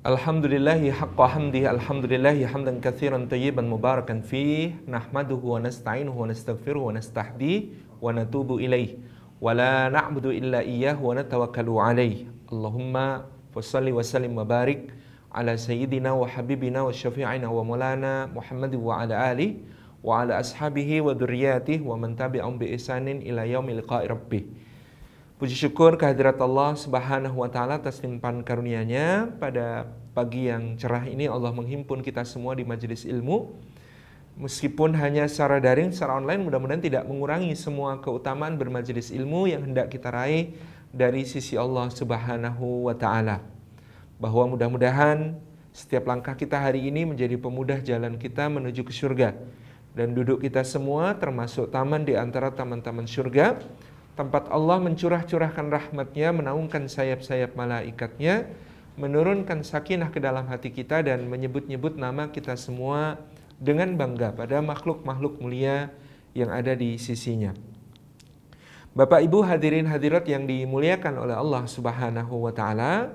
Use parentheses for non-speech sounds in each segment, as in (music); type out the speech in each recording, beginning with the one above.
الحمد لله حق حمده الحمد لله حمدا كثيرا طيبا مباركا فيه نحمده ونستعينه ونستغفره ونستهديه ونتوب إليه ولا نعبد إلا إياه ونتوكل عليه اللهم فصل وسلم وبارك على سيدنا وحبيبنا وشفيعنا ومولانا محمد وعلى آله وعلى أصحابه وذرياته ومن تبعهم بإحسان إلى يوم لقاء ربه Puji syukur kehadirat Allah Subhanahu wa taala atas limpahan karunia-Nya pada pagi yang cerah ini Allah menghimpun kita semua di majelis ilmu. Meskipun hanya secara daring, secara online mudah-mudahan tidak mengurangi semua keutamaan bermajelis ilmu yang hendak kita raih dari sisi Allah Subhanahu wa taala. Bahwa mudah-mudahan setiap langkah kita hari ini menjadi pemudah jalan kita menuju ke surga dan duduk kita semua termasuk taman di antara taman-taman surga tempat Allah mencurah-curahkan rahmatnya, menaungkan sayap-sayap malaikatnya, menurunkan sakinah ke dalam hati kita dan menyebut-nyebut nama kita semua dengan bangga pada makhluk-makhluk mulia yang ada di sisinya. Bapak Ibu hadirin hadirat yang dimuliakan oleh Allah Subhanahu wa taala,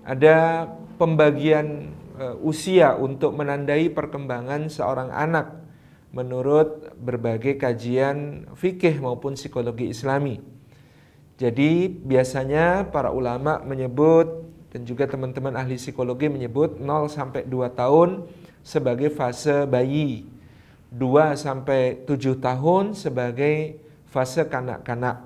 ada pembagian eh, usia untuk menandai perkembangan seorang anak menurut berbagai kajian fikih maupun psikologi islami. Jadi biasanya para ulama menyebut dan juga teman-teman ahli psikologi menyebut 0 sampai 2 tahun sebagai fase bayi, 2 sampai 7 tahun sebagai fase kanak-kanak,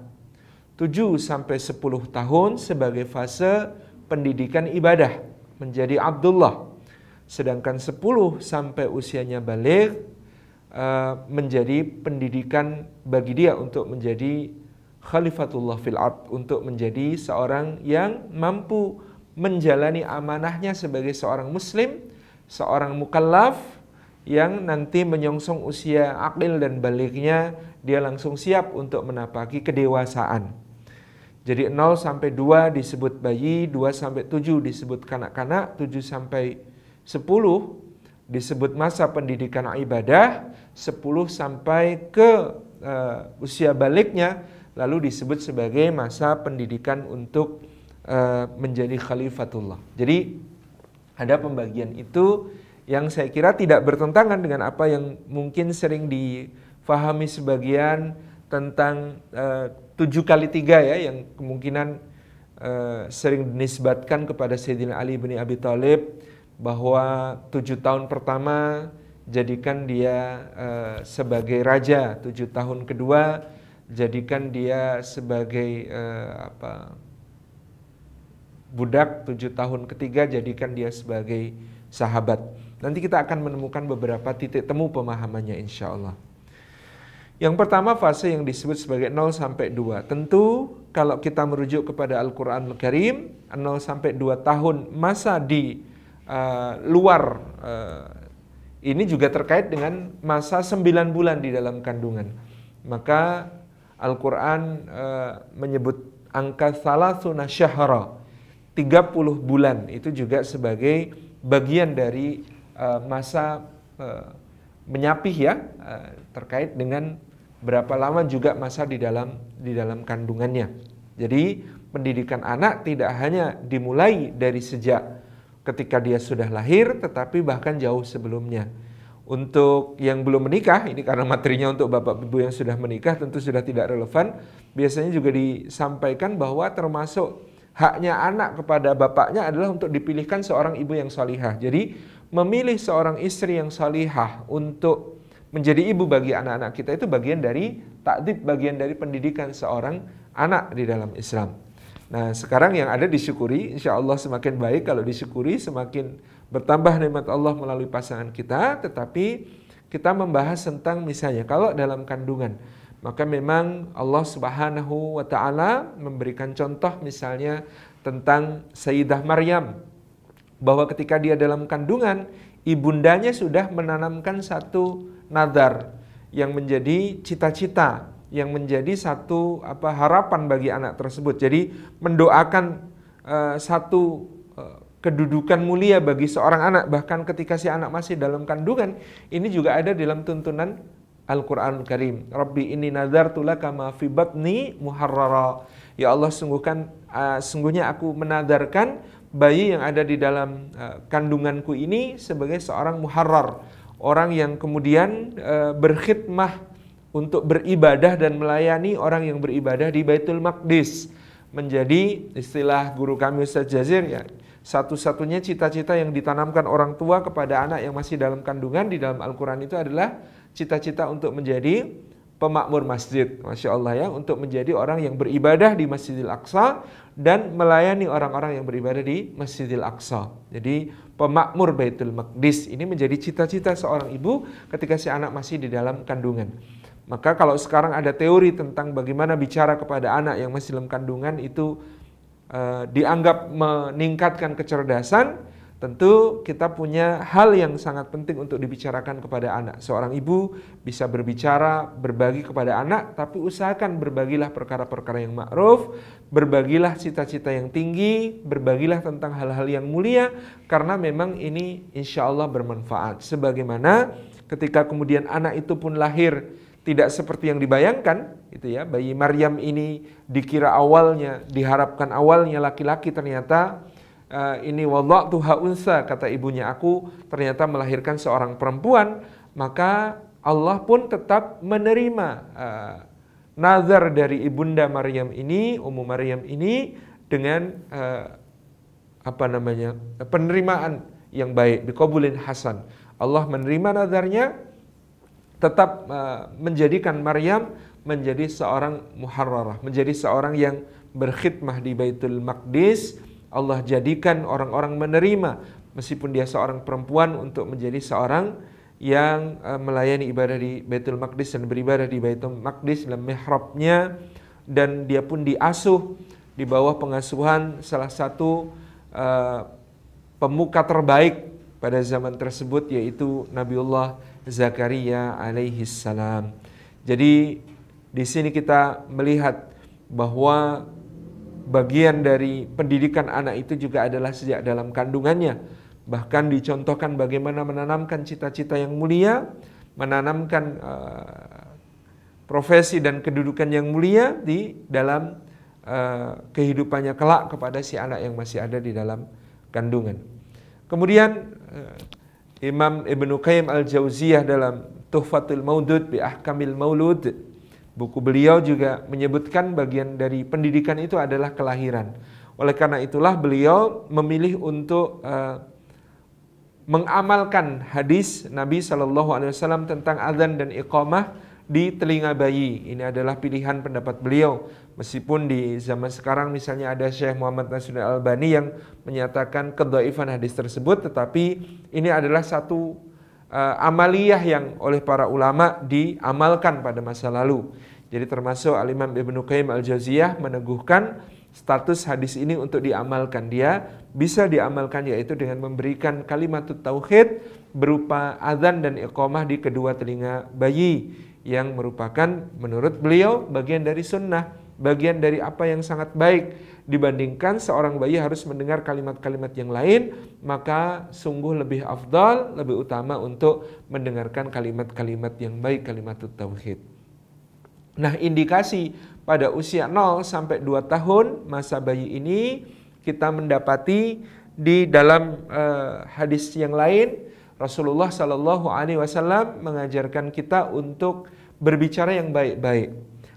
7 sampai 10 tahun sebagai fase pendidikan ibadah menjadi Abdullah. Sedangkan 10 sampai usianya balik Eh, menjadi pendidikan bagi dia untuk menjadi khalifatullah fil ard untuk menjadi seorang yang mampu menjalani amanahnya sebagai seorang muslim, seorang mukallaf yang nanti menyongsong usia akil dan baliknya dia langsung siap untuk menapaki kedewasaan. Jadi 0 sampai 2 disebut bayi, 2 sampai 7 disebut kanak-kanak, 7 sampai 10 disebut masa pendidikan ibadah, 10 sampai ke uh, usia baliknya lalu disebut sebagai masa pendidikan untuk uh, menjadi khalifatullah. Jadi ada pembagian itu yang saya kira tidak bertentangan dengan apa yang mungkin sering difahami sebagian tentang eh, tujuh kali tiga ya yang kemungkinan uh, sering dinisbatkan kepada Sayyidina Ali bin Abi Thalib bahwa tujuh tahun pertama jadikan dia uh, sebagai raja tujuh tahun kedua, jadikan dia sebagai uh, apa budak tujuh tahun ketiga, jadikan dia sebagai sahabat. Nanti kita akan menemukan beberapa titik temu pemahamannya insya Allah. Yang pertama fase yang disebut sebagai 0 sampai 2. Tentu kalau kita merujuk kepada al Qur'an Al Karim, 0 sampai 2 tahun masa di uh, luar uh, ini juga terkait dengan masa sembilan bulan di dalam kandungan. Maka Al-Quran e, menyebut angka salah sunnah syahra, 30 bulan itu juga sebagai bagian dari e, masa e, menyapih ya, e, terkait dengan berapa lama juga masa di dalam di dalam kandungannya. Jadi pendidikan anak tidak hanya dimulai dari sejak ketika dia sudah lahir tetapi bahkan jauh sebelumnya. Untuk yang belum menikah, ini karena materinya untuk bapak ibu yang sudah menikah tentu sudah tidak relevan, biasanya juga disampaikan bahwa termasuk haknya anak kepada bapaknya adalah untuk dipilihkan seorang ibu yang salihah. Jadi memilih seorang istri yang salihah untuk menjadi ibu bagi anak-anak kita itu bagian dari takdib, bagian dari pendidikan seorang anak di dalam Islam. Nah, sekarang yang ada disyukuri, insya Allah semakin baik kalau disyukuri, semakin bertambah nikmat Allah melalui pasangan kita, tetapi kita membahas tentang misalnya kalau dalam kandungan, maka memang Allah Subhanahu wa taala memberikan contoh misalnya tentang Sayyidah Maryam bahwa ketika dia dalam kandungan, ibundanya sudah menanamkan satu nadar yang menjadi cita-cita yang menjadi satu apa harapan bagi anak tersebut. Jadi mendoakan uh, satu uh, kedudukan mulia bagi seorang anak bahkan ketika si anak masih dalam kandungan ini juga ada dalam tuntunan Al-Qur'an Karim. Rabbi ini nazartu laka ma fi batni muharrara. Ya Allah sungguhkan uh, sungguhnya aku menadarkan bayi yang ada di dalam uh, kandunganku ini sebagai seorang muharrar, orang yang kemudian uh, berkhidmah untuk beribadah dan melayani orang yang beribadah di Baitul Maqdis. Menjadi istilah guru kami Ustaz Jazir ya, satu-satunya cita-cita yang ditanamkan orang tua kepada anak yang masih dalam kandungan di dalam Al-Quran itu adalah cita-cita untuk menjadi pemakmur masjid. Masya Allah ya, untuk menjadi orang yang beribadah di Masjidil Aqsa dan melayani orang-orang yang beribadah di Masjidil Aqsa. Jadi pemakmur Baitul Maqdis ini menjadi cita-cita seorang ibu ketika si anak masih di dalam kandungan. Maka kalau sekarang ada teori tentang bagaimana bicara kepada anak yang masih dalam kandungan itu e, dianggap meningkatkan kecerdasan, tentu kita punya hal yang sangat penting untuk dibicarakan kepada anak. Seorang ibu bisa berbicara, berbagi kepada anak, tapi usahakan berbagilah perkara-perkara yang ma'ruf, berbagilah cita-cita yang tinggi, berbagilah tentang hal-hal yang mulia, karena memang ini insya Allah bermanfaat. Sebagaimana ketika kemudian anak itu pun lahir tidak seperti yang dibayangkan itu ya bayi Maryam ini dikira awalnya diharapkan awalnya laki-laki ternyata uh, ini tuha unsa kata ibunya aku ternyata melahirkan seorang perempuan maka Allah pun tetap menerima uh, nazar dari ibunda Maryam ini Ummu Maryam ini dengan uh, apa namanya penerimaan yang baik dikabulin hasan Allah menerima nazarnya tetap eh, menjadikan Maryam menjadi seorang muharrarah, menjadi seorang yang berkhidmah di Baitul Maqdis. Allah jadikan orang-orang menerima meskipun dia seorang perempuan untuk menjadi seorang yang eh, melayani ibadah di Baitul Maqdis dan beribadah di Baitul Maqdis dalam mihrabnya dan dia pun diasuh di bawah pengasuhan salah satu uh, pemuka terbaik pada zaman tersebut yaitu Nabiullah Zakaria alaihi salam. Jadi di sini kita melihat bahwa bagian dari pendidikan anak itu juga adalah sejak dalam kandungannya. Bahkan dicontohkan bagaimana menanamkan cita-cita yang mulia, menanamkan uh, profesi dan kedudukan yang mulia di dalam uh, kehidupannya kelak kepada si anak yang masih ada di dalam kandungan. Kemudian eh, Imam Ibn Qayyim Al-Jauziyah dalam Tuhfatul Maudud bi Ahkamil Maulud buku beliau juga menyebutkan bagian dari pendidikan itu adalah kelahiran. Oleh karena itulah beliau memilih untuk uh, mengamalkan hadis Nabi Shallallahu Alaihi Wasallam tentang azan dan iqamah di telinga bayi. Ini adalah pilihan pendapat beliau. Meskipun di zaman sekarang misalnya ada Syekh Muhammad Nasruddin Bani yang menyatakan kedoifan hadis tersebut, tetapi ini adalah satu uh, amaliyah yang oleh para ulama diamalkan pada masa lalu. Jadi termasuk Al-Imam Ibn Qayyim Al-Jaziyah meneguhkan status hadis ini untuk diamalkan. Dia bisa diamalkan yaitu dengan memberikan kalimat tauhid berupa azan dan iqamah di kedua telinga bayi yang merupakan menurut beliau bagian dari sunnah bagian dari apa yang sangat baik dibandingkan seorang bayi harus mendengar kalimat-kalimat yang lain maka sungguh lebih afdal lebih utama untuk mendengarkan kalimat-kalimat yang baik kalimat tauhid nah indikasi pada usia 0 sampai 2 tahun masa bayi ini kita mendapati di dalam uh, hadis yang lain Rasulullah Shallallahu Alaihi Wasallam mengajarkan kita untuk berbicara yang baik-baik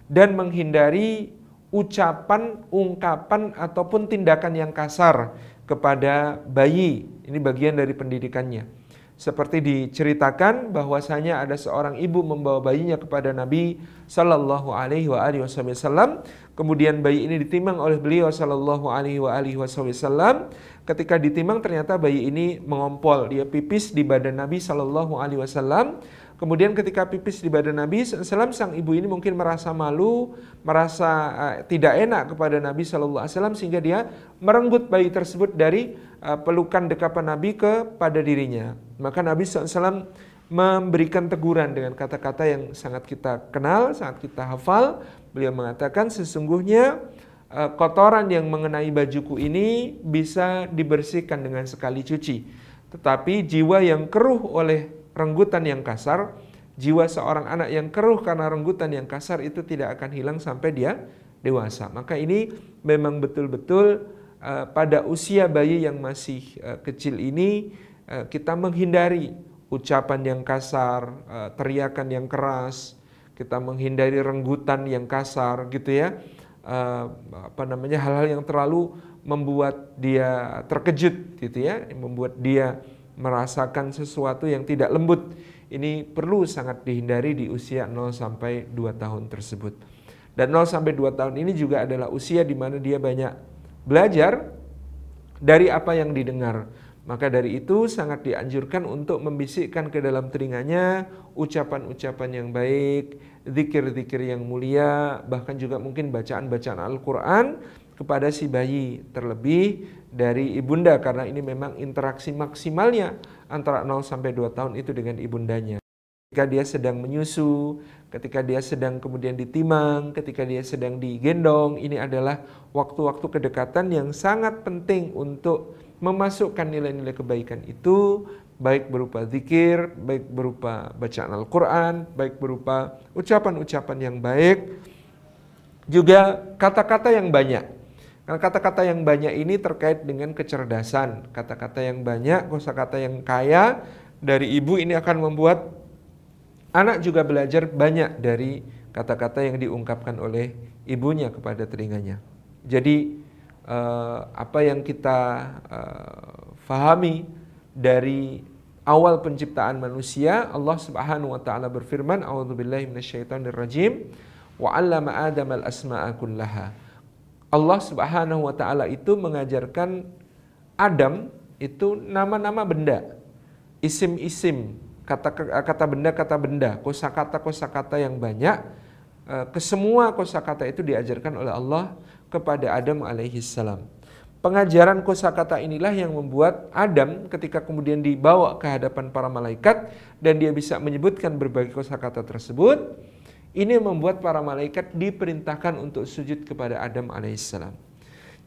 dan menghindari ucapan, ungkapan, ataupun tindakan yang kasar kepada bayi. Ini bagian dari pendidikannya. Seperti diceritakan bahwasanya ada seorang ibu membawa bayinya kepada Nabi Shallallahu Alaihi Wasallam. Kemudian bayi ini ditimang oleh beliau Shallallahu Alaihi Wasallam. Ketika ditimang ternyata bayi ini mengompol, dia pipis di badan Nabi Shallallahu Alaihi Wasallam. Kemudian ketika pipis di badan Nabi SAW, sang ibu ini mungkin merasa malu, merasa uh, tidak enak kepada Nabi SAW, sehingga dia merenggut bayi tersebut dari uh, pelukan dekapan Nabi kepada dirinya. Maka Nabi SAW memberikan teguran dengan kata-kata yang sangat kita kenal, sangat kita hafal. Beliau mengatakan sesungguhnya eh, kotoran yang mengenai bajuku ini bisa dibersihkan dengan sekali cuci. Tetapi jiwa yang keruh oleh renggutan yang kasar, jiwa seorang anak yang keruh karena renggutan yang kasar itu tidak akan hilang sampai dia dewasa. Maka ini memang betul-betul uh, pada usia bayi yang masih uh, kecil ini uh, kita menghindari ucapan yang kasar, uh, teriakan yang keras, kita menghindari renggutan yang kasar gitu ya. Uh, apa namanya hal-hal yang terlalu membuat dia terkejut gitu ya, membuat dia merasakan sesuatu yang tidak lembut. Ini perlu sangat dihindari di usia 0 sampai 2 tahun tersebut. Dan 0 sampai 2 tahun ini juga adalah usia di mana dia banyak belajar dari apa yang didengar. Maka dari itu sangat dianjurkan untuk membisikkan ke dalam telinganya ucapan-ucapan yang baik, zikir-zikir yang mulia, bahkan juga mungkin bacaan-bacaan Al-Quran kepada si bayi terlebih dari ibunda karena ini memang interaksi maksimalnya antara 0 sampai 2 tahun itu dengan ibundanya. Ketika dia sedang menyusu, ketika dia sedang kemudian ditimang, ketika dia sedang digendong, ini adalah waktu-waktu kedekatan yang sangat penting untuk memasukkan nilai-nilai kebaikan itu baik berupa zikir, baik berupa bacaan Al-Qur'an, baik berupa ucapan-ucapan yang baik, juga kata-kata yang banyak karena kata-kata yang banyak ini terkait dengan kecerdasan. Kata-kata yang banyak, kosakata yang kaya dari ibu ini akan membuat anak juga belajar banyak dari kata-kata yang diungkapkan oleh ibunya kepada telinganya. Jadi eh, apa yang kita eh, fahami dari awal penciptaan manusia, Allah Subhanahu wa taala berfirman, "A'udzubillahi minasyaitonirrajim wa 'allama Adam al-asma'a kullaha." Allah Subhanahu wa taala itu mengajarkan Adam itu nama-nama benda, isim-isim, kata kata benda kata benda, kosakata kosakata yang banyak. Eh, kesemua kosakata itu diajarkan oleh Allah kepada Adam salam. Pengajaran kosakata inilah yang membuat Adam ketika kemudian dibawa ke hadapan para malaikat dan dia bisa menyebutkan berbagai kosakata tersebut, ini membuat para malaikat diperintahkan untuk sujud kepada Adam alaihissalam.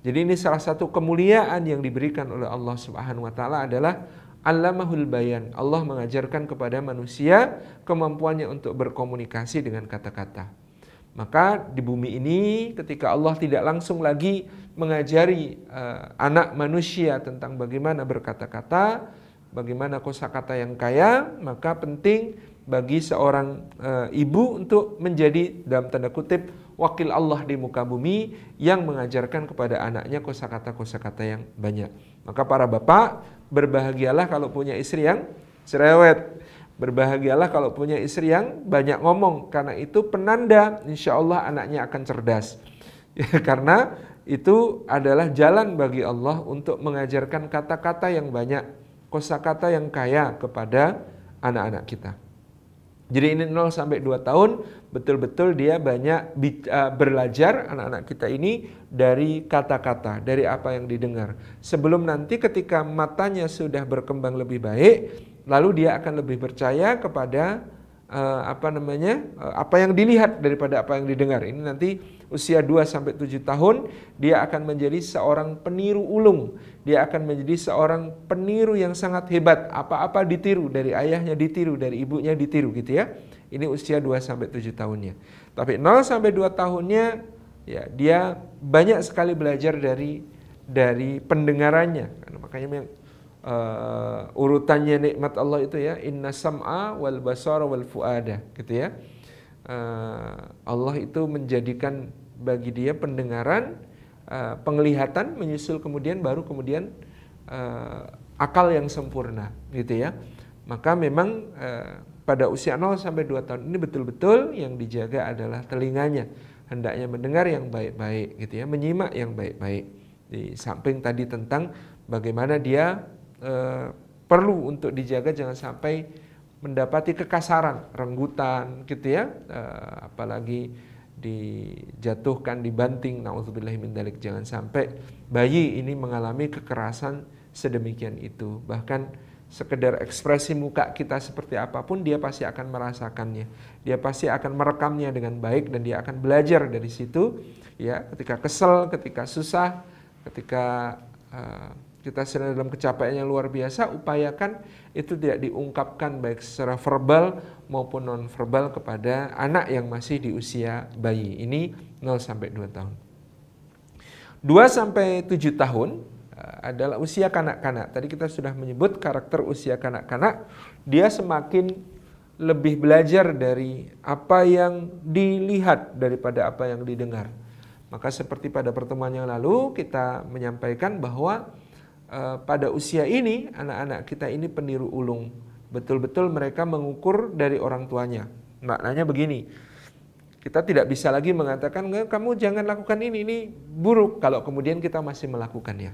Jadi ini salah satu kemuliaan yang diberikan oleh Allah Subhanahu wa taala adalah Allamahul bayan. Allah mengajarkan kepada manusia kemampuannya untuk berkomunikasi dengan kata-kata. Maka di bumi ini ketika Allah tidak langsung lagi mengajari uh, anak manusia tentang bagaimana berkata-kata, bagaimana kosakata yang kaya, maka penting bagi seorang e, ibu untuk menjadi dalam tanda kutip wakil Allah di muka bumi yang mengajarkan kepada anaknya kosakata-kosakata yang banyak. Maka para bapak berbahagialah kalau punya istri yang cerewet. Berbahagialah kalau punya istri yang banyak ngomong karena itu penanda insya Allah anaknya akan cerdas. (laughs) Ya, karena itu adalah jalan bagi Allah untuk mengajarkan kata-kata yang banyak, kosakata yang kaya kepada anak-anak kita. Jadi ini 0 sampai 2 tahun betul-betul dia banyak eh, belajar anak-anak kita ini dari kata-kata, dari apa yang didengar. Sebelum nanti ketika matanya sudah berkembang lebih baik, lalu dia akan lebih percaya kepada uh, apa namanya? Uh, apa yang dilihat daripada apa yang didengar. Ini nanti usia 2 sampai 7 tahun dia akan menjadi seorang peniru ulung dia akan menjadi seorang peniru yang sangat hebat. Apa-apa ditiru dari ayahnya, ditiru dari ibunya, ditiru gitu ya. Ini usia 2 sampai 7 tahunnya. Tapi 0 sampai 2 tahunnya ya dia banyak sekali belajar dari dari pendengarannya. makanya yang uh, eh, urutannya nikmat Allah itu ya inna sam'a wal basara wal fuada gitu ya. Uh, Allah itu menjadikan bagi dia pendengaran, Eh, penglihatan menyusul kemudian baru kemudian uh, akal yang sempurna gitu ya. Maka memang uh, pada usia 0 sampai 2 tahun ini betul-betul yang dijaga adalah telinganya. Hendaknya mendengar yang baik-baik gitu ya, menyimak yang baik-baik. Di samping tadi tentang bagaimana dia uh, perlu untuk dijaga jangan sampai mendapati kekasaran, renggutan gitu ya, uh, apalagi dijatuhkan, dibanting, naudzubillahimindalik, jangan sampai bayi ini mengalami kekerasan sedemikian itu. Bahkan sekedar ekspresi muka kita seperti apapun dia pasti akan merasakannya. Dia pasti akan merekamnya dengan baik dan dia akan belajar dari situ ya ketika kesel, ketika susah, ketika uh, kita sedang dalam kecapaian yang luar biasa, upayakan itu tidak diungkapkan baik secara verbal maupun non verbal kepada anak yang masih di usia bayi. Ini 0 sampai 2 tahun. 2 sampai 7 tahun eh, adalah usia kanak-kanak. Tadi kita sudah menyebut karakter usia kanak-kanak, dia semakin lebih belajar dari apa yang dilihat daripada apa yang didengar. Maka seperti pada pertemuan yang lalu kita menyampaikan bahwa Eh, pada usia ini anak-anak kita ini peniru ulung. Betul-betul mereka mengukur dari orang tuanya. Maknanya begini, kita tidak bisa lagi mengatakan kamu jangan lakukan ini, ini buruk kalau kemudian kita masih melakukannya.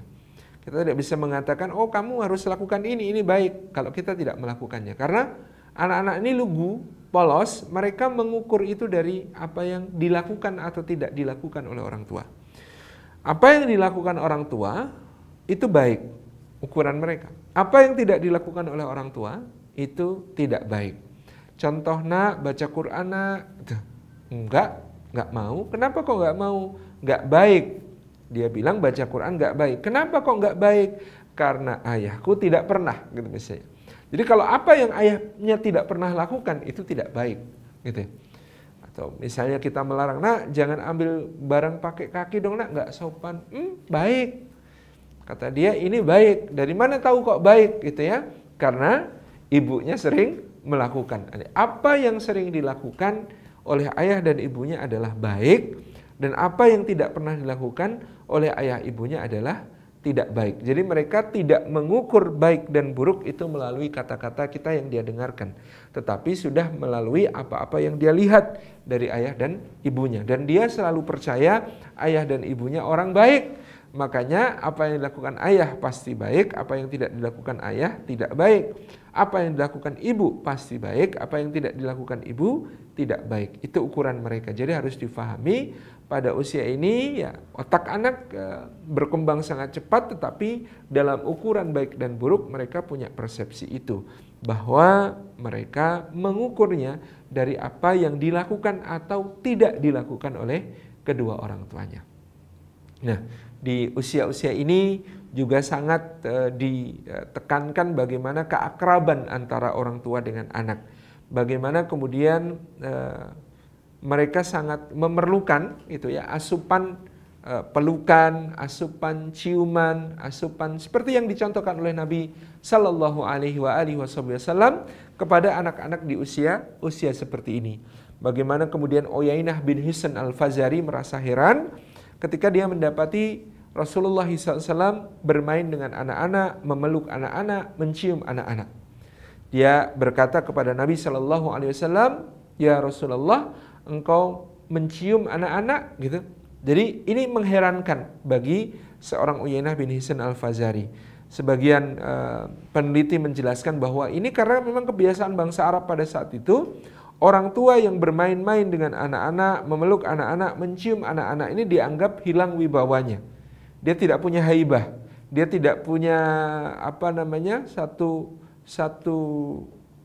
Kita tidak bisa mengatakan oh kamu harus lakukan ini, ini baik kalau kita tidak melakukannya. Karena anak-anak ini lugu, polos, mereka mengukur itu dari apa yang dilakukan atau tidak dilakukan oleh orang tua. Apa yang dilakukan orang tua itu baik ukuran mereka. Apa yang tidak dilakukan oleh orang tua itu tidak baik. Contoh nak baca Quran nak enggak enggak mau. Kenapa kok enggak mau? Enggak baik. Dia bilang baca Quran enggak baik. Kenapa kok enggak baik? Karena ayahku tidak pernah gitu misalnya. Jadi kalau apa yang ayahnya tidak pernah lakukan itu tidak baik gitu. Ya. Atau misalnya kita melarang, "Nak, jangan ambil barang pakai kaki dong, Nak, enggak sopan." Hmm, baik. Kata dia ini baik. Dari mana tahu kok baik gitu ya? Karena ibunya sering melakukan. Apa yang sering dilakukan oleh ayah dan ibunya adalah baik dan apa yang tidak pernah dilakukan oleh ayah ibunya adalah tidak baik. Jadi mereka tidak mengukur baik dan buruk itu melalui kata-kata kita yang dia dengarkan, tetapi sudah melalui apa-apa yang dia lihat dari ayah dan ibunya dan dia selalu percaya ayah dan ibunya orang baik Makanya apa yang dilakukan ayah pasti baik, apa yang tidak dilakukan ayah tidak baik. Apa yang dilakukan ibu pasti baik, apa yang tidak dilakukan ibu tidak baik. Itu ukuran mereka. Jadi harus difahami pada usia ini ya otak anak e, berkembang sangat cepat tetapi dalam ukuran baik dan buruk mereka punya persepsi itu bahwa mereka mengukurnya dari apa yang dilakukan atau tidak dilakukan oleh kedua orang tuanya. Nah, di usia-usia ini juga sangat uh, ditekankan bagaimana keakraban antara orang tua dengan anak. Bagaimana kemudian uh, mereka sangat memerlukan itu ya asupan uh, pelukan, asupan ciuman, asupan seperti yang dicontohkan oleh Nabi Shallallahu Alaihi Wasallam kepada anak-anak di usia usia seperti ini. Bagaimana kemudian Oyainah bin Hisan al Fazari merasa heran ketika dia mendapati Rasulullah SAW bermain dengan anak-anak, memeluk anak-anak, mencium anak-anak. Dia berkata kepada Nabi Shallallahu Alaihi Wasallam, ya Rasulullah, engkau mencium anak-anak, gitu. Jadi ini mengherankan bagi seorang Uyainah bin Hisan al Fazari. Sebagian uh, peneliti menjelaskan bahwa ini karena memang kebiasaan bangsa Arab pada saat itu Orang tua yang bermain-main dengan anak-anak, memeluk anak-anak, mencium anak-anak ini dianggap hilang wibawanya. Dia tidak punya haibah, dia tidak punya apa namanya satu satu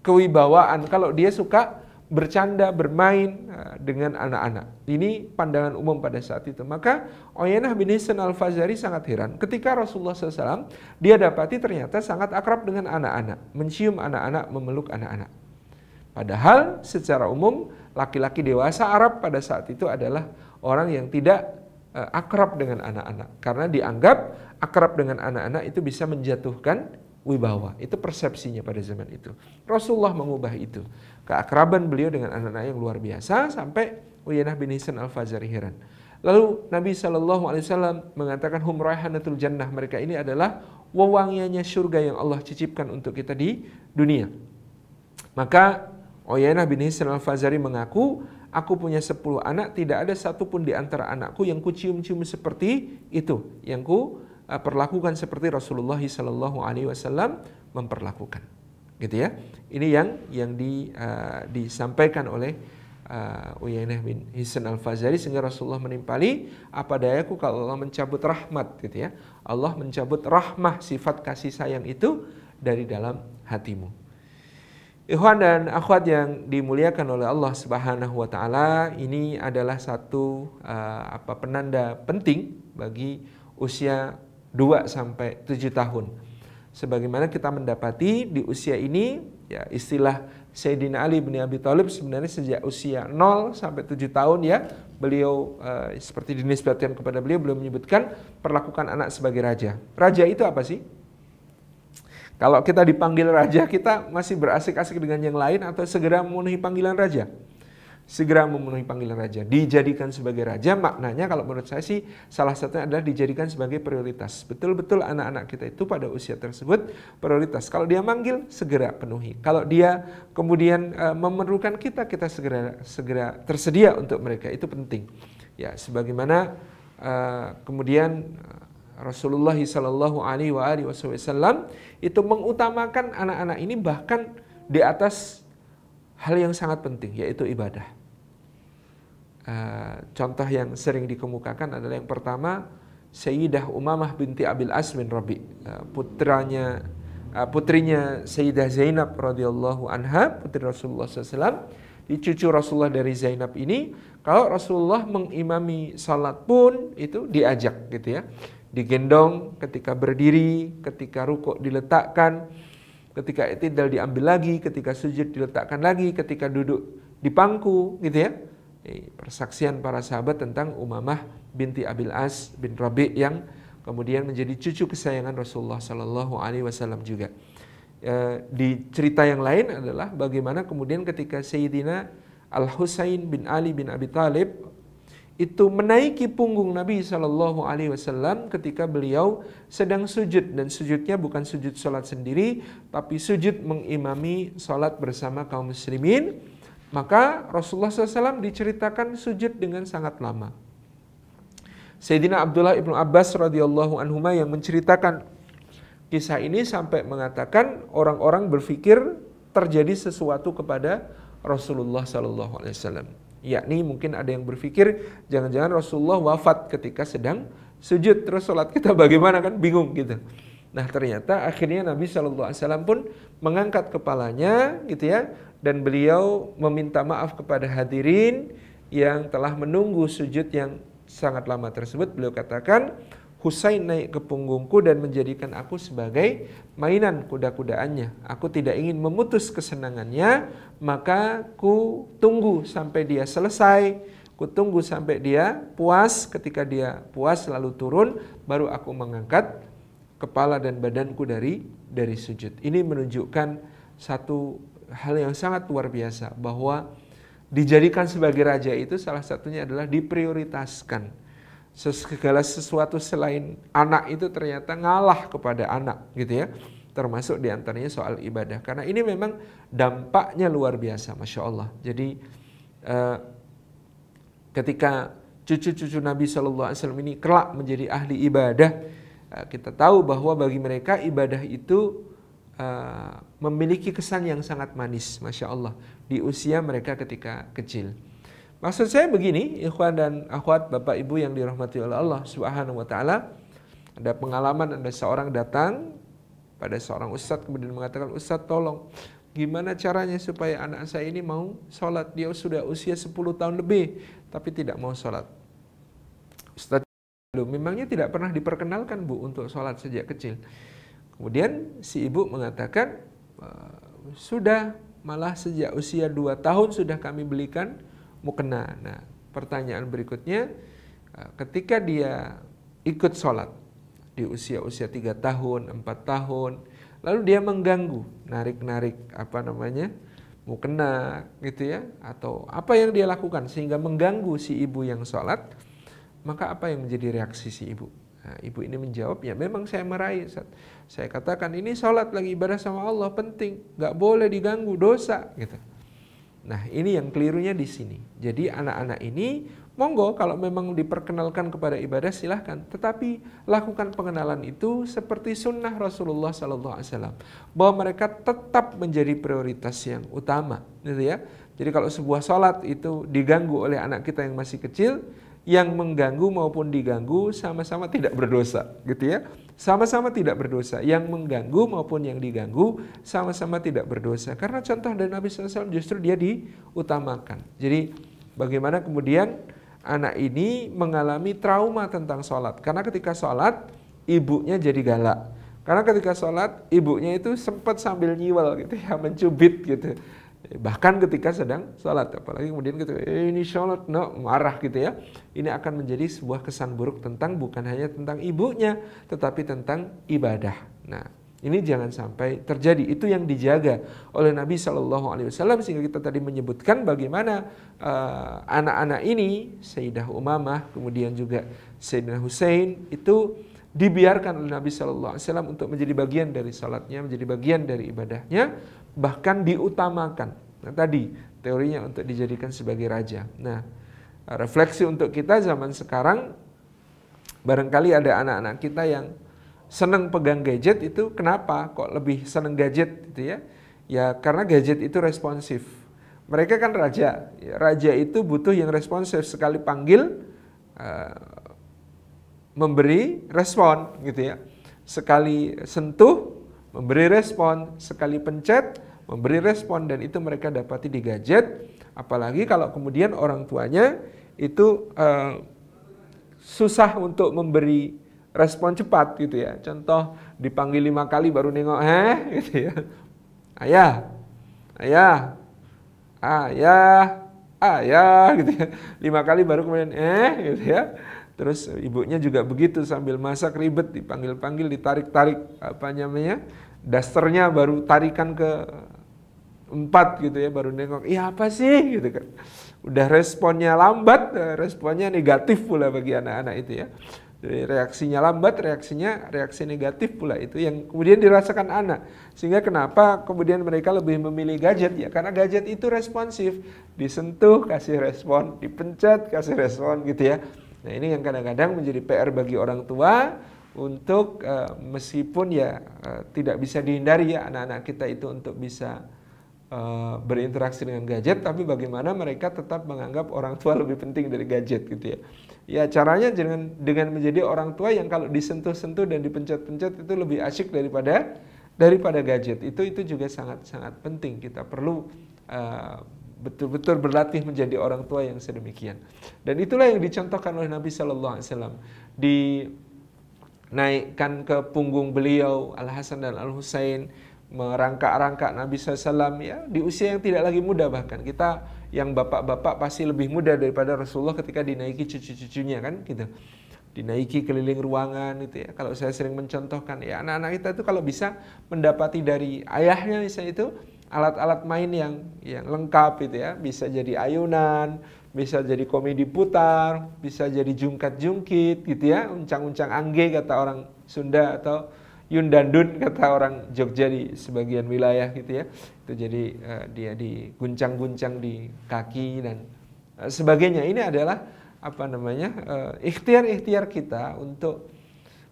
kewibawaan kalau dia suka bercanda, bermain eh, dengan anak-anak. Ini pandangan umum pada saat itu. Maka Oyenah bin Hisan al-Fazari sangat heran. Ketika Rasulullah SAW, dia dapati ternyata sangat akrab dengan anak-anak. Mencium anak-anak, memeluk anak-anak. Padahal secara umum, laki-laki dewasa Arab pada saat itu adalah orang yang tidak Eh, akrab dengan anak-anak karena dianggap akrab dengan anak-anak itu bisa menjatuhkan wibawa. Itu persepsinya pada zaman itu. Rasulullah mengubah itu. Keakraban beliau dengan anak-anak yang luar biasa sampai Uyainah bin Hisan Al-Fazari heran Lalu Nabi SAW mengatakan hum raihanatul jannah. Mereka ini adalah wewangiannya surga yang Allah cicipkan untuk kita di dunia. Maka Uyainah bin Hisan Al-Fazari mengaku aku punya sepuluh anak, tidak ada satupun di antara anakku yang ku cium-cium seperti itu, yang ku eh, perlakukan seperti Rasulullah Sallallahu Alaihi Wasallam memperlakukan, gitu ya. Ini yang yang di, uh, disampaikan oleh uh, Uyainah bin Hisan al Fazari sehingga Rasulullah menimpali apa dayaku kalau Allah mencabut rahmat, gitu ya. Allah mencabut rahmah sifat kasih sayang itu dari dalam hatimu. Ikhwan dan akhwat yang dimuliakan oleh Allah Subhanahu wa taala, ini adalah satu uh, apa penanda penting bagi usia 2 sampai 7 tahun. Sebagaimana kita mendapati di usia ini ya istilah Sayyidina Ali bin Abi Thalib sebenarnya sejak usia 0 sampai 7 tahun ya beliau uh, seperti dinisbatkan kepada beliau belum menyebutkan perlakukan anak sebagai raja. Raja itu apa sih? Kalau kita dipanggil raja, kita masih berasik-asik dengan yang lain atau segera memenuhi panggilan raja? Segera memenuhi panggilan raja. Dijadikan sebagai raja, maknanya kalau menurut saya sih salah satunya adalah dijadikan sebagai prioritas. Betul-betul anak-anak kita itu pada usia tersebut prioritas. Kalau dia manggil, segera penuhi. Kalau dia kemudian e, memerlukan kita, kita segera segera tersedia untuk mereka. Itu penting. Ya, sebagaimana e, kemudian Rasulullah shallallahu Alaihi Wasallam itu mengutamakan anak-anak ini bahkan di atas hal yang sangat penting yaitu ibadah. Eh, contoh yang sering dikemukakan adalah yang pertama Sayyidah Umamah binti Abil asmin bin Rabi eh, putranya eh, putrinya Sayyidah Zainab radhiyallahu anha putri Rasulullah SAW dicucu Rasulullah dari Zainab ini kalau Rasulullah mengimami salat pun itu diajak gitu ya digendong, ketika berdiri, ketika rukuk diletakkan, ketika itidal diambil lagi, ketika sujud diletakkan lagi, ketika duduk di pangku gitu ya. Persaksian para sahabat tentang Umamah binti Abil As bin Rabi yang kemudian menjadi cucu kesayangan Rasulullah Sallallahu Alaihi Wasallam juga. E, di cerita yang lain adalah bagaimana kemudian ketika Sayyidina Al Husain bin Ali bin Abi Talib itu menaiki punggung Nabi Shallallahu Alaihi Wasallam ketika beliau sedang sujud dan sujudnya bukan sujud sholat sendiri tapi sujud mengimami sholat bersama kaum muslimin maka Rasulullah SAW diceritakan sujud dengan sangat lama Sayyidina Abdullah ibnu Abbas radhiyallahu anhu yang menceritakan kisah ini sampai mengatakan orang-orang berpikir terjadi sesuatu kepada Rasulullah Shallallahu Alaihi Wasallam. Yakni mungkin ada yang berpikir jangan-jangan Rasulullah wafat ketika sedang sujud terus sholat kita bagaimana kan bingung gitu. Nah ternyata akhirnya Nabi Shallallahu Alaihi Wasallam pun mengangkat kepalanya gitu ya dan beliau meminta maaf kepada hadirin yang telah menunggu sujud yang sangat lama tersebut. Beliau katakan, Husain naik ke punggungku dan menjadikan aku sebagai mainan kuda-kudaannya. Aku tidak ingin memutus kesenangannya, maka ku tunggu sampai dia selesai. Ku tunggu sampai dia puas, ketika dia puas lalu turun, baru aku mengangkat kepala dan badanku dari dari sujud. Ini menunjukkan satu hal yang sangat luar biasa bahwa dijadikan sebagai raja itu salah satunya adalah diprioritaskan segala sesuatu selain anak itu ternyata ngalah kepada anak gitu ya termasuk diantaranya soal ibadah karena ini memang dampaknya luar biasa masya Allah jadi eh, ketika cucu-cucu Nabi Shallallahu Alaihi Wasallam ini kelak menjadi ahli ibadah eh, kita tahu bahwa bagi mereka ibadah itu eh, memiliki kesan yang sangat manis masya Allah di usia mereka ketika kecil. Maksud saya begini, ikhwan dan akhwat, Bapak Ibu yang dirahmati oleh Allah Subhanahu wa taala, ada pengalaman ada seorang datang pada seorang ustadz kemudian mengatakan, "Ustadz, tolong gimana caranya supaya anak saya ini mau sholat? Dia sudah usia 10 tahun lebih tapi tidak mau sholat." Ustadz, memangnya tidak pernah diperkenalkan Bu untuk sholat sejak kecil. Kemudian si ibu mengatakan, eh, "Sudah, malah sejak usia 2 tahun sudah kami belikan Mau kena. Nah, pertanyaan berikutnya, eh, ketika dia ikut sholat di usia-usia 3 tahun, empat tahun, lalu dia mengganggu, narik-narik apa namanya, mau kena gitu ya, atau apa yang dia lakukan sehingga mengganggu si ibu yang sholat, maka apa yang menjadi reaksi si ibu? Nah, ibu ini menjawab, ya memang saya meraih. Saya katakan ini sholat lagi ibadah sama Allah penting, gak boleh diganggu dosa gitu. Nah, ini yang kelirunya di sini. Jadi anak-anak ini monggo kalau memang diperkenalkan kepada ibadah silahkan, tetapi lakukan pengenalan itu seperti sunnah Rasulullah saw bahwa mereka tetap menjadi prioritas yang utama, gitu ya. Jadi kalau sebuah sholat itu diganggu oleh anak kita yang masih kecil, yang mengganggu maupun diganggu sama-sama tidak berdosa, gitu ya sama-sama tidak berdosa. Yang mengganggu maupun yang diganggu sama-sama tidak berdosa. Karena contoh dari Nabi SAW justru dia diutamakan. Jadi bagaimana kemudian anak ini mengalami trauma tentang sholat. Karena ketika sholat ibunya jadi galak. Karena ketika sholat ibunya itu sempat sambil nyiwal gitu ya mencubit gitu bahkan ketika sedang sholat apalagi kemudian gitu e, ini sholat no marah gitu ya ini akan menjadi sebuah kesan buruk tentang bukan hanya tentang ibunya tetapi tentang ibadah nah ini jangan sampai terjadi itu yang dijaga oleh Nabi saw sehingga kita tadi menyebutkan bagaimana eh, anak-anak uh, ini Sayyidah Umamah kemudian juga Sayyidina Hussein itu dibiarkan oleh Nabi Shallallahu Alaihi Wasallam untuk menjadi bagian dari salatnya, menjadi bagian dari ibadahnya, bahkan diutamakan. Nah tadi teorinya untuk dijadikan sebagai raja. Nah refleksi untuk kita zaman sekarang, barangkali ada anak-anak kita yang seneng pegang gadget itu kenapa kok lebih seneng gadget gitu ya? Ya karena gadget itu responsif. Mereka kan raja, ya, raja itu butuh yang responsif sekali panggil eh, memberi respon gitu ya. Sekali sentuh memberi respon, sekali pencet memberi respon dan itu mereka dapati di gadget. Apalagi kalau kemudian orang tuanya itu uh, susah untuk memberi respon cepat gitu ya. Contoh dipanggil lima kali baru nengok heh gitu ya. Ayah, ayah, ayah, ayah gitu ya. Lima kali baru kemudian eh gitu ya Terus eh, ibunya juga begitu sambil masak ribet dipanggil-panggil ditarik-tarik apa namanya dasternya baru tarikan ke empat gitu ya baru nengok iya apa sih gitu kan udah responnya lambat eh, responnya negatif pula bagi anak-anak itu ya jadi reaksinya lambat, reaksinya reaksi negatif pula itu yang kemudian dirasakan anak. Sehingga kenapa kemudian mereka lebih memilih gadget ya? Karena gadget itu responsif, disentuh kasih respon, dipencet kasih respon gitu ya. Nah ini yang kadang-kadang menjadi PR bagi orang tua untuk uh, meskipun ya uh, tidak bisa dihindari ya anak-anak kita itu untuk bisa uh, berinteraksi dengan gadget tapi bagaimana mereka tetap menganggap orang tua (laughs) lebih penting dari gadget gitu ya. Ya caranya dengan dengan menjadi orang tua yang kalau disentuh-sentuh dan dipencet-pencet itu lebih asyik daripada daripada gadget. Itu itu juga sangat sangat penting kita perlu uh, betul-betul berlatih menjadi orang tua yang sedemikian. Dan itulah yang dicontohkan oleh Nabi Shallallahu Alaihi Wasallam dinaikkan ke punggung beliau Al Hasan dan Al Husain merangkak-rangkak Nabi SAW ya di usia yang tidak lagi muda bahkan kita yang bapak-bapak pasti lebih muda daripada Rasulullah ketika dinaiki cucu-cucunya kan gitu dinaiki keliling ruangan itu ya kalau saya sering mencontohkan ya anak-anak kita itu kalau bisa mendapati dari ayahnya misalnya itu alat-alat main yang yang lengkap itu ya bisa jadi ayunan bisa jadi komedi putar bisa jadi jungkat jungkit gitu ya uncang-uncang angge kata orang Sunda atau yundandun (laughs) kata orang Jogja di sebagian wilayah gitu ya itu jadi uh, dia diguncang-guncang di kaki dan uh, sebagainya ini adalah apa namanya uh, ikhtiar-ikhtiar kita untuk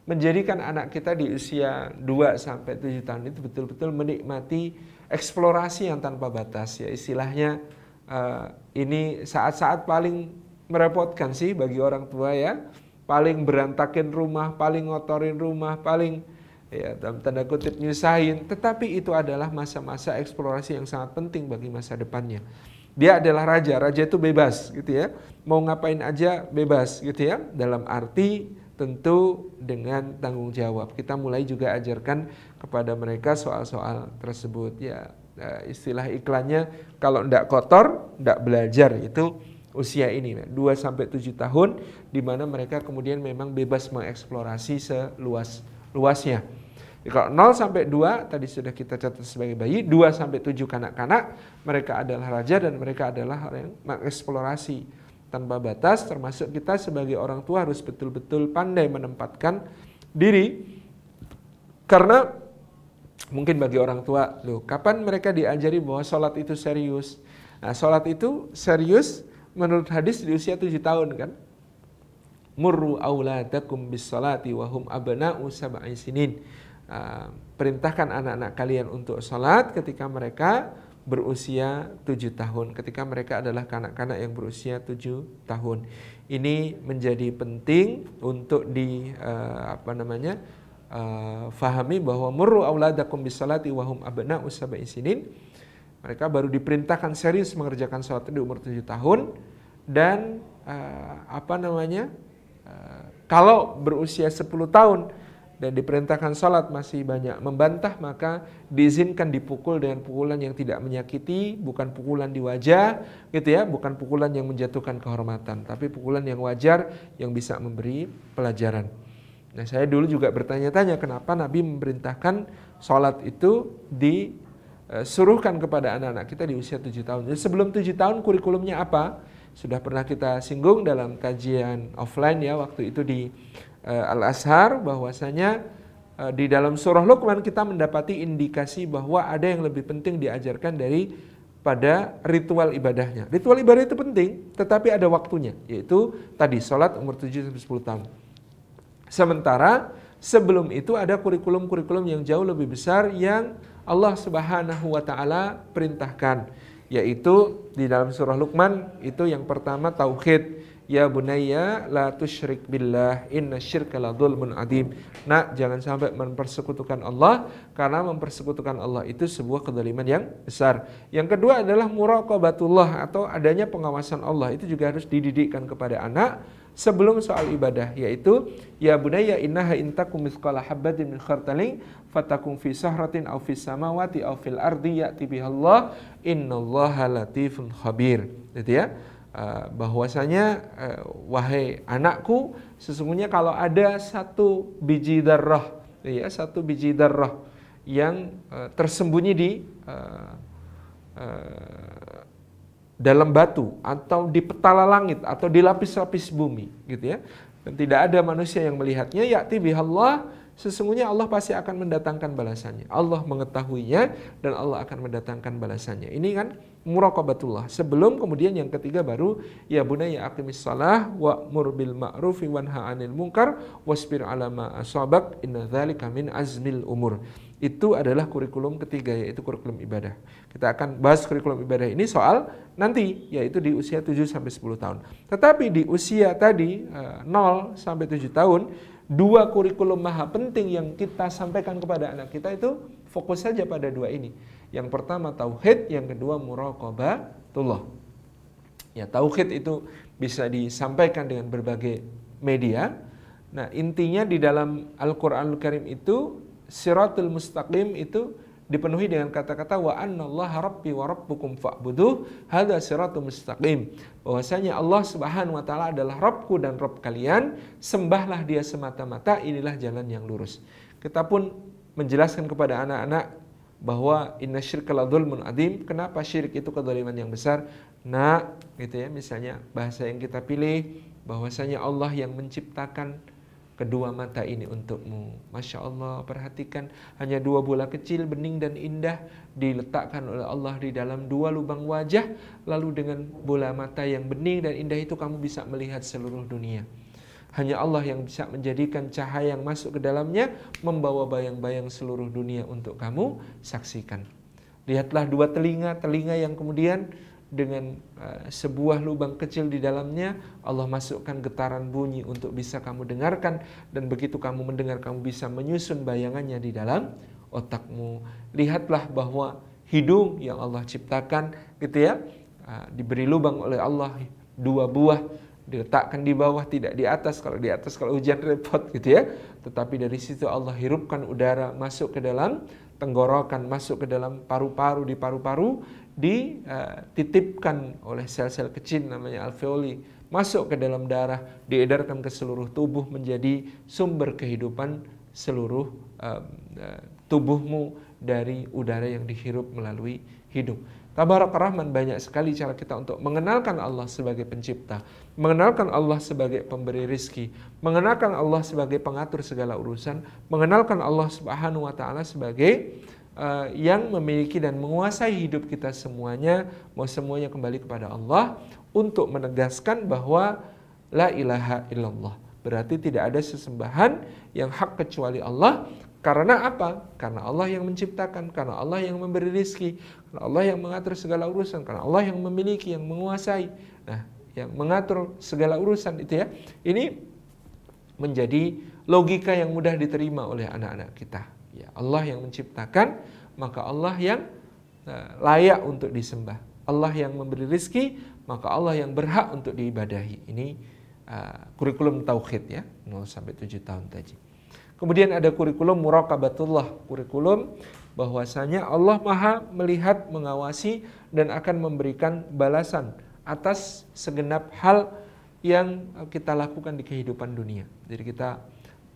menjadikan anak kita di usia 2 sampai 7 tahun itu betul-betul menikmati eksplorasi yang tanpa batas ya istilahnya uh, ini saat-saat paling merepotkan sih bagi orang tua ya paling berantakin rumah paling ngotorin rumah paling ya dalam tanda kutip nyusahin tetapi itu adalah masa-masa eksplorasi yang sangat penting bagi masa depannya dia adalah raja raja itu bebas gitu ya mau ngapain aja bebas gitu ya dalam arti tentu dengan tanggung jawab. Kita mulai juga ajarkan kepada mereka soal-soal tersebut. Ya, eh, istilah iklannya kalau ndak kotor, ndak belajar itu usia ini 2 sampai 7 tahun di mana mereka kemudian memang bebas mengeksplorasi seluas-luasnya. Kalau 0 sampai 2 tadi sudah kita catat sebagai bayi, 2 sampai 7 kanak-kanak mereka adalah raja dan mereka adalah orang yang mengeksplorasi tanpa batas termasuk kita sebagai orang tua harus betul-betul pandai menempatkan diri karena mungkin bagi orang tua loh kapan mereka diajari bahwa sholat itu serius nah sholat itu serius menurut hadis di usia tujuh tahun kan murru auladakum bis salati wahum abna'u sab'i sinin ah, perintahkan anak-anak kalian untuk sholat ketika mereka berusia tujuh tahun ketika mereka adalah kanak-kanak yang berusia tujuh tahun ini menjadi penting untuk di uh, apa namanya uh, fahami bahwa muru auladakum bisalati wahum abna usabai sinin mereka baru diperintahkan serius mengerjakan sholat di umur tujuh tahun dan uh, apa namanya uh, kalau berusia sepuluh tahun dan diperintahkan sholat masih banyak membantah maka diizinkan dipukul dengan pukulan yang tidak menyakiti bukan pukulan di wajah gitu ya bukan pukulan yang menjatuhkan kehormatan tapi pukulan yang wajar yang bisa memberi pelajaran nah saya dulu juga bertanya-tanya kenapa Nabi memerintahkan sholat itu disuruhkan eh, kepada anak-anak kita di usia tujuh tahun jadi sebelum tujuh tahun kurikulumnya apa sudah pernah kita singgung dalam kajian offline ya waktu itu di Eh, al Ashar bahwasanya eh, di dalam surah Luqman kita mendapati indikasi bahwa ada yang lebih penting diajarkan dari pada ritual ibadahnya. Ritual ibadah itu penting, tetapi ada waktunya, yaitu tadi sholat umur 7 sampai 10 tahun. Sementara sebelum itu ada kurikulum-kurikulum yang jauh lebih besar yang Allah Subhanahu wa taala perintahkan, yaitu di dalam surah Luqman itu yang pertama tauhid, Ya bunayya la tusyrik billah inna syirka la dhulmun adim. Nak, jangan sampai mempersekutukan Allah karena mempersekutukan Allah itu sebuah kedzaliman yang besar. Yang kedua adalah muraqabatullah atau adanya pengawasan Allah itu juga harus dididikkan kepada anak sebelum soal ibadah yaitu ya bunayya innaha intakum mithqala habbatin min khartalin fatakum fi sahratin aw fis samawati aw fil ardi ya'ti bihallah innallaha latifun khabir gitu ya Eh, bahwasanya uh, wahai anakku sesungguhnya kalau ada satu biji darah ya satu biji darah yang uh, tersembunyi di uh, uh, dalam batu atau di petala langit atau di lapis-lapis bumi gitu ya dan tidak ada manusia yang melihatnya yakti bihallah sesungguhnya Allah pasti akan mendatangkan balasannya. Allah mengetahuinya dan Allah akan mendatangkan balasannya. Ini kan muraqabatullah. Sebelum kemudian yang ketiga baru ya bunayya aqimish salah wa mur murbil ma'rufi wanha 'anil munkar wasbir 'ala ma asabak inna dzalika min azmil umur. Itu adalah kurikulum ketiga yaitu kurikulum ibadah. Kita akan bahas kurikulum ibadah ini soal nanti yaitu di usia 7 sampai 10 tahun. Tetapi di usia tadi 0 eh, sampai 7 tahun dua kurikulum maha penting yang kita sampaikan kepada anak kita itu fokus saja pada dua ini. Yang pertama tauhid, yang kedua muraqabatullah. Ya, tauhid itu bisa disampaikan dengan berbagai media. Nah, intinya di dalam Al-Qur'anul Al Karim itu siratul mustaqim itu dipenuhi dengan kata-kata wa annallaha rabbi wa rabbukum fa'buduh hadza siratul mustaqim bahwasanya Allah Subhanahu wa taala adalah Rabbku dan Rabb kalian sembahlah dia semata-mata inilah jalan yang lurus kita pun menjelaskan kepada anak-anak bahwa inna syirkala dzulmun adzim kenapa syirik itu kedoliman yang besar nah gitu ya misalnya bahasa yang kita pilih bahwasanya Allah yang menciptakan kedua mata ini untukmu. Masya Allah, perhatikan hanya dua bola kecil, bening dan indah diletakkan oleh Allah di dalam dua lubang wajah. Lalu dengan bola mata yang bening dan indah itu kamu bisa melihat seluruh dunia. Hanya Allah yang bisa menjadikan cahaya yang masuk ke dalamnya membawa bayang-bayang seluruh dunia untuk kamu saksikan. Lihatlah dua telinga, telinga yang kemudian dengan uh, sebuah lubang kecil di dalamnya Allah masukkan getaran bunyi untuk bisa kamu dengarkan dan begitu kamu mendengar kamu bisa menyusun bayangannya di dalam otakmu lihatlah bahwa hidung yang Allah ciptakan gitu ya uh, diberi lubang oleh Allah dua buah diletakkan di bawah tidak di atas kalau di atas kalau hujan repot gitu ya tetapi dari situ Allah hirupkan udara masuk ke dalam tenggorokan masuk ke dalam paru-paru di paru-paru dititipkan oleh sel-sel kecil namanya alveoli masuk ke dalam darah, diedarkan ke seluruh tubuh menjadi sumber kehidupan seluruh eh, tubuhmu dari udara yang dihirup melalui hidung. Tabarak Rahman banyak sekali cara kita untuk mengenalkan Allah sebagai pencipta, mengenalkan Allah sebagai pemberi rizki, mengenalkan Allah sebagai pengatur segala urusan, mengenalkan Allah subhanahu wa ta'ala sebagai Eh, yang memiliki dan menguasai hidup kita semuanya, mau semuanya kembali kepada Allah untuk menegaskan bahwa la ilaha illallah. Berarti tidak ada sesembahan yang hak kecuali Allah. Karena apa? Karena Allah yang menciptakan, karena Allah yang memberi rizki, karena Allah yang mengatur segala urusan, karena Allah yang memiliki, yang menguasai. Nah, yang mengatur segala urusan itu ya. Ini menjadi logika yang mudah diterima oleh anak-anak kita. Ya, Allah yang menciptakan, maka Allah yang e, layak untuk disembah. Allah yang memberi rizki, maka Allah yang berhak untuk diibadahi. Ini uh, kurikulum tauhid ya, 0 sampai 7 tahun tadi. Kemudian ada kurikulum muraqabatullah, kurikulum bahwasanya Allah Maha melihat, mengawasi dan akan memberikan balasan atas segenap hal yang e, kita lakukan di kehidupan dunia. Jadi kita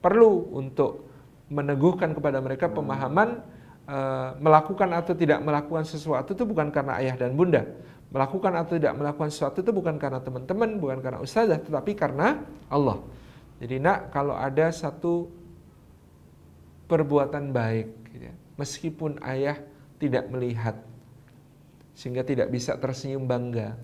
perlu untuk meneguhkan kepada mereka pemahaman eh, melakukan atau tidak melakukan sesuatu itu bukan karena ayah dan bunda. Melakukan atau tidak melakukan sesuatu itu bukan karena teman-teman, bukan karena ustazah, tetapi karena Allah. Jadi nak kalau ada satu perbuatan baik, gitu ya, meskipun ayah tidak melihat, sehingga tidak bisa tersenyum bangga.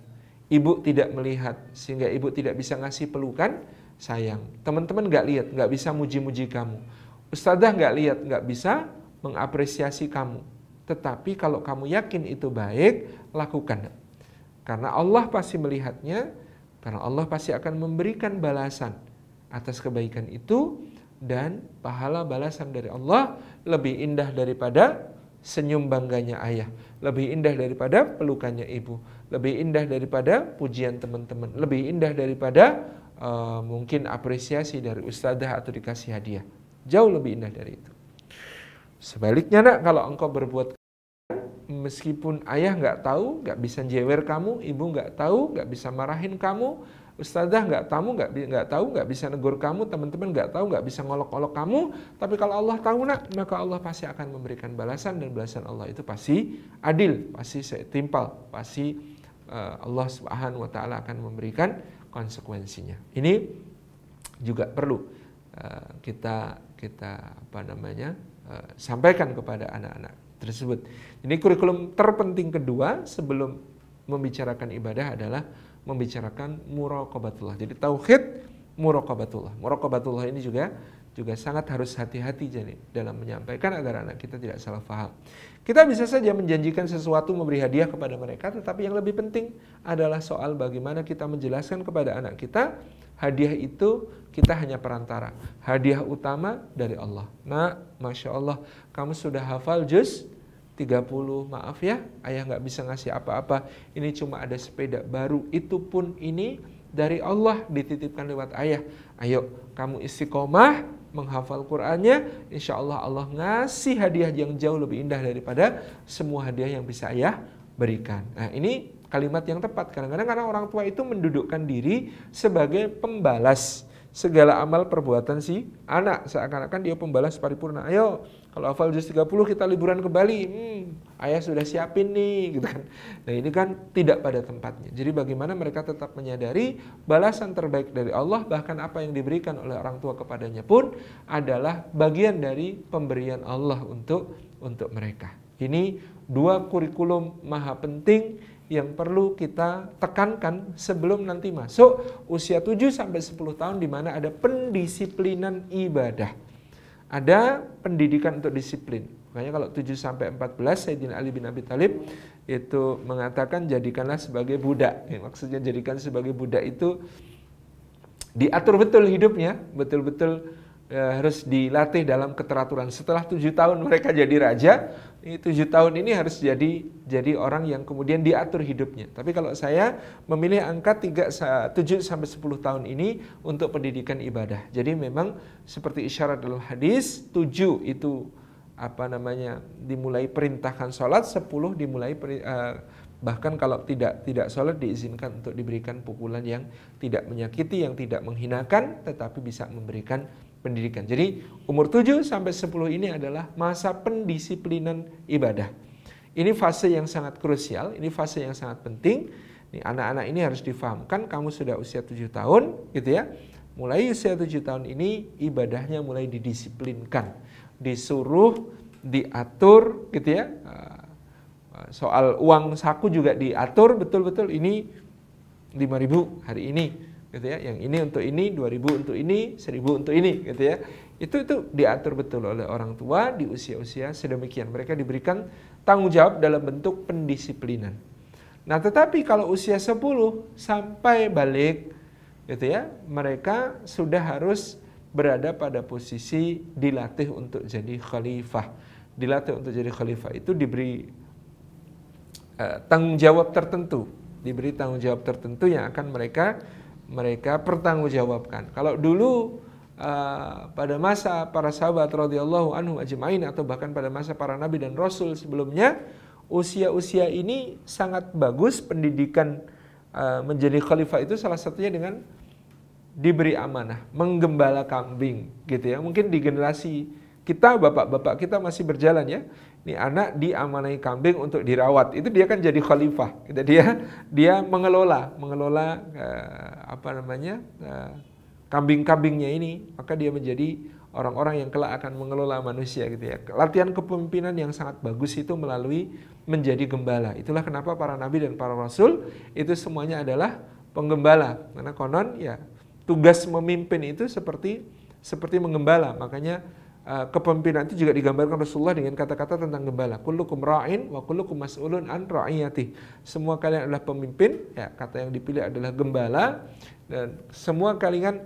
Ibu tidak melihat, sehingga ibu tidak bisa ngasih pelukan, sayang. Teman-teman nggak lihat, nggak bisa muji-muji kamu Ustazah nggak lihat, nggak bisa mengapresiasi kamu. Tetapi kalau kamu yakin itu baik, lakukan. Karena Allah pasti melihatnya, karena Allah pasti akan memberikan balasan atas kebaikan itu dan pahala balasan dari Allah lebih indah daripada senyum bangganya ayah, lebih indah daripada pelukannya ibu, lebih indah daripada pujian teman-teman, lebih indah daripada uh, mungkin apresiasi dari ustadzah atau dikasih hadiah. Jauh lebih indah dari itu. Sebaliknya nak, kalau engkau berbuat meskipun ayah nggak tahu, nggak bisa jewer kamu, ibu nggak tahu, nggak bisa marahin kamu, ustazah nggak tahu, nggak nggak tahu, nggak bisa negur kamu, teman-teman nggak tahu, nggak bisa ngolok ngolok kamu, tapi kalau Allah tahu nak, maka Allah pasti akan memberikan balasan dan balasan Allah itu pasti adil, pasti setimpal, pasti eh, Allah Subhanahu Wa Taala akan memberikan konsekuensinya. Ini juga perlu eh, kita kita apa namanya uh, sampaikan kepada anak-anak tersebut. ini kurikulum terpenting kedua sebelum membicarakan ibadah adalah membicarakan muraqabatullah. Jadi tauhid muraqabatullah. Muraqabatullah ini juga juga sangat harus hati-hati jadi dalam menyampaikan agar anak kita tidak salah faham. Kita bisa saja menjanjikan sesuatu, memberi hadiah kepada mereka, tetapi yang lebih penting adalah soal bagaimana kita menjelaskan kepada anak kita hadiah itu kita hanya perantara. Hadiah utama dari Allah. Nah, Masya Allah, kamu sudah hafal juz 30, maaf ya, ayah nggak bisa ngasih apa-apa. Ini cuma ada sepeda baru, itu pun ini dari Allah dititipkan lewat ayah. Ayo, kamu istiqomah, menghafal Qur'annya, insya Allah Allah ngasih hadiah yang jauh lebih indah daripada semua hadiah yang bisa ayah berikan. Nah ini kalimat yang tepat. Kadang-kadang karena orang tua itu mendudukkan diri sebagai pembalas segala amal perbuatan si anak. Seakan-akan dia pembalas paripurna. Ayo kalau hafal juz 30 kita liburan ke Bali, hmm, ayah sudah siapin nih, (laughs) gitu kan. Nah ini kan tidak pada tempatnya. Jadi bagaimana mereka tetap menyadari balasan terbaik dari Allah, bahkan apa yang diberikan oleh orang tua kepadanya pun adalah bagian dari pemberian Allah untuk untuk mereka. Ini dua kurikulum maha penting yang perlu kita tekankan sebelum nanti masuk usia 7 sampai 10 tahun di mana ada pendisiplinan ibadah. Ada pendidikan untuk disiplin. Makanya kalau 7 sampai 14 Sayyidina Ali bin Abi Thalib itu mengatakan jadikanlah sebagai budak. Ya, maksudnya jadikan sebagai budak itu diatur betul hidupnya, betul-betul ya, harus dilatih dalam keteraturan. Setelah tujuh tahun mereka jadi raja, tujuh tahun ini harus jadi jadi orang yang kemudian diatur hidupnya. Tapi kalau saya memilih angka 3, 7 sampai 10 tahun ini untuk pendidikan ibadah. Jadi memang seperti isyarat dalam hadis 7 itu apa namanya dimulai perintahkan sholat 10 dimulai eh, bahkan kalau tidak tidak sholat diizinkan untuk diberikan pukulan yang tidak menyakiti yang tidak menghinakan tetapi bisa memberikan pendidikan. Jadi umur 7 sampai 10 ini adalah masa pendisiplinan ibadah. Ini fase yang sangat krusial, ini fase yang sangat penting. Nih, anak-anak ini harus difahamkan kamu sudah usia 7 tahun gitu ya. Mulai usia 7 tahun ini ibadahnya mulai didisiplinkan. Disuruh, diatur gitu ya. Eh, soal uang saku juga diatur betul-betul ini 5000 hari ini gitu ya. Yang ini untuk ini, 2000 untuk ini, 1000 untuk ini, gitu ya. Itu itu diatur betul oleh orang tua di usia-usia sedemikian. Mereka diberikan tanggung jawab dalam bentuk pendisiplinan. Nah, tetapi kalau usia 10 sampai balik gitu ya, mereka sudah harus berada pada posisi dilatih untuk jadi khalifah. Dilatih untuk jadi khalifah itu diberi uh, tanggung jawab tertentu, diberi tanggung jawab tertentu yang akan mereka mereka pertanggungjawabkan. Kalau dulu uh, pada masa para sahabat radhiyallahu anhu ajmain atau bahkan pada masa para nabi dan rasul sebelumnya, usia-usia ini sangat bagus pendidikan uh, menjadi khalifah itu salah satunya dengan diberi amanah menggembala kambing gitu ya. Mungkin di generasi kita bapak-bapak kita masih berjalan ya. Ini anak diamanai kambing untuk dirawat. Itu dia kan jadi khalifah. Gitu, dia dia mengelola, mengelola uh, apa namanya? uh, kambing-kambingnya ini, maka dia menjadi orang-orang yang kelak akan mengelola manusia gitu ya. Latihan kepemimpinan yang sangat bagus itu melalui menjadi gembala. Itulah kenapa para nabi dan para rasul itu semuanya adalah penggembala. Karena konon ya tugas memimpin itu seperti seperti menggembala. Makanya Eh, kepemimpinan itu juga digambarkan Rasulullah dengan kata-kata tentang gembala. Kullukum ra'in wa kullukum mas'ulun an ra'iyati. Semua kalian adalah pemimpin, ya kata yang dipilih adalah gembala dan semua kalian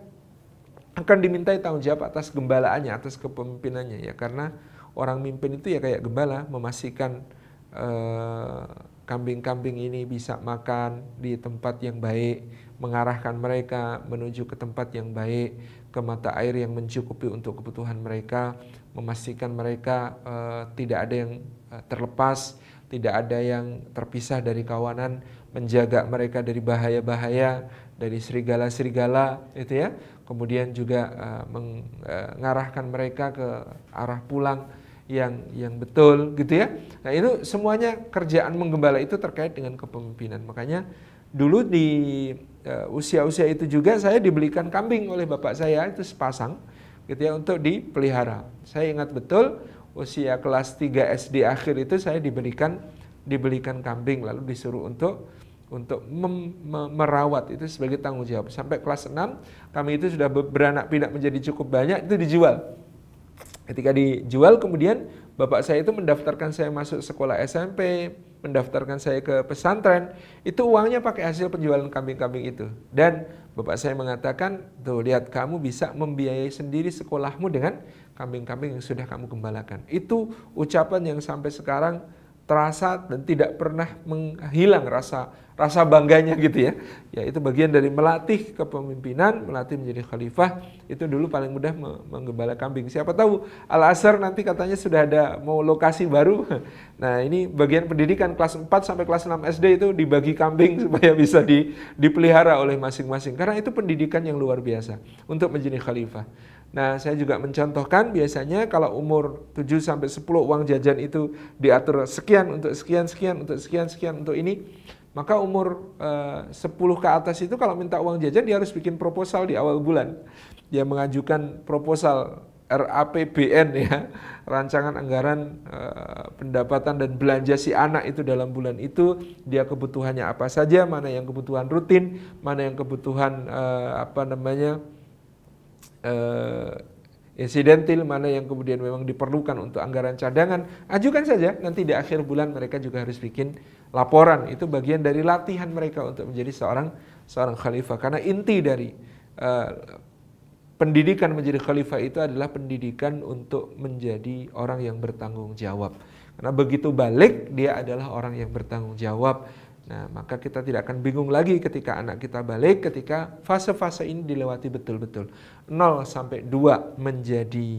akan dimintai tanggung jawab atas gembalaannya, atas kepemimpinannya ya karena orang mimpin itu ya kayak gembala memastikan eh, kambing-kambing eh, ini bisa makan di tempat yang baik, mengarahkan mereka menuju ke tempat yang baik, ke mata air yang mencukupi untuk kebutuhan mereka, memastikan mereka uh, tidak ada yang uh, terlepas, tidak ada yang terpisah dari kawanan, menjaga mereka dari bahaya-bahaya, dari serigala-serigala, itu ya. Kemudian juga uh, eh, mengarahkan mereka ke arah pulang yang yang betul gitu ya. Nah, itu semuanya kerjaan menggembala itu terkait dengan kepemimpinan. Makanya dulu di e, usia-usia itu juga saya dibelikan kambing oleh bapak saya itu sepasang gitu ya untuk dipelihara. Saya ingat betul usia kelas 3 SD akhir itu saya diberikan dibelikan kambing lalu disuruh untuk untuk mem, me, merawat itu sebagai tanggung jawab. Sampai kelas 6 kami itu sudah beranak pinak menjadi cukup banyak itu dijual. Ketika dijual kemudian bapak saya itu mendaftarkan saya masuk sekolah SMP, mendaftarkan saya ke pesantren, itu uangnya pakai hasil penjualan kambing-kambing itu. Dan bapak saya mengatakan, tuh lihat kamu bisa membiayai sendiri sekolahmu dengan kambing-kambing yang sudah kamu gembalakan. Itu ucapan yang sampai sekarang terasa dan tidak pernah menghilang rasa rasa bangganya gitu ya. Ya itu bagian dari melatih kepemimpinan, melatih menjadi khalifah. Itu dulu paling mudah menggembala kambing. Siapa tahu Al-Azhar nanti katanya sudah ada mau lokasi baru. Nah, ini bagian pendidikan kelas 4 sampai kelas 6 SD itu dibagi kambing (laughs) supaya bisa di, dipelihara oleh masing-masing. Karena itu pendidikan yang luar biasa untuk menjadi khalifah. Nah, saya juga mencontohkan biasanya kalau umur 7 sampai 10 uang jajan itu diatur sekian untuk sekian sekian untuk sekian sekian untuk ini maka umur eh, uh, 10 ke atas itu kalau minta uang jajan dia harus bikin proposal di awal bulan. Dia mengajukan proposal RAPBN ya, rancangan anggaran uh, pendapatan dan belanja si anak itu dalam bulan itu dia kebutuhannya apa saja, mana yang kebutuhan rutin, mana yang kebutuhan uh, apa namanya uh, insidentil, mana yang kemudian memang diperlukan untuk anggaran cadangan. Ajukan saja nanti di akhir bulan mereka juga harus bikin laporan itu bagian dari latihan mereka untuk menjadi seorang seorang khalifah karena inti dari uh, pendidikan menjadi khalifah itu adalah pendidikan untuk menjadi orang yang bertanggung jawab karena begitu balik dia adalah orang yang bertanggung jawab nah maka kita tidak akan bingung lagi ketika anak kita balik ketika fase-fase ini dilewati betul-betul 0 sampai 2 menjadi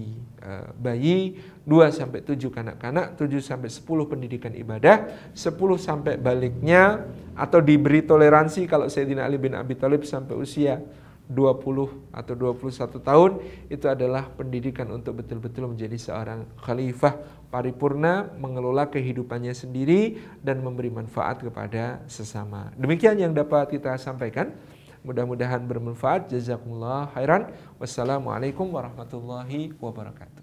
uh, bayi 2 sampai 7 kanak-kanak, 7 sampai 10 pendidikan ibadah, 10 sampai baliknya atau diberi toleransi kalau Sayyidina Ali bin Abi Thalib sampai usia 20 atau 21 tahun itu adalah pendidikan untuk betul-betul menjadi seorang khalifah paripurna mengelola kehidupannya sendiri dan memberi manfaat kepada sesama. Demikian yang dapat kita sampaikan. Mudah-mudahan bermanfaat. Jazakumullah khairan. Wassalamualaikum warahmatullahi wabarakatuh.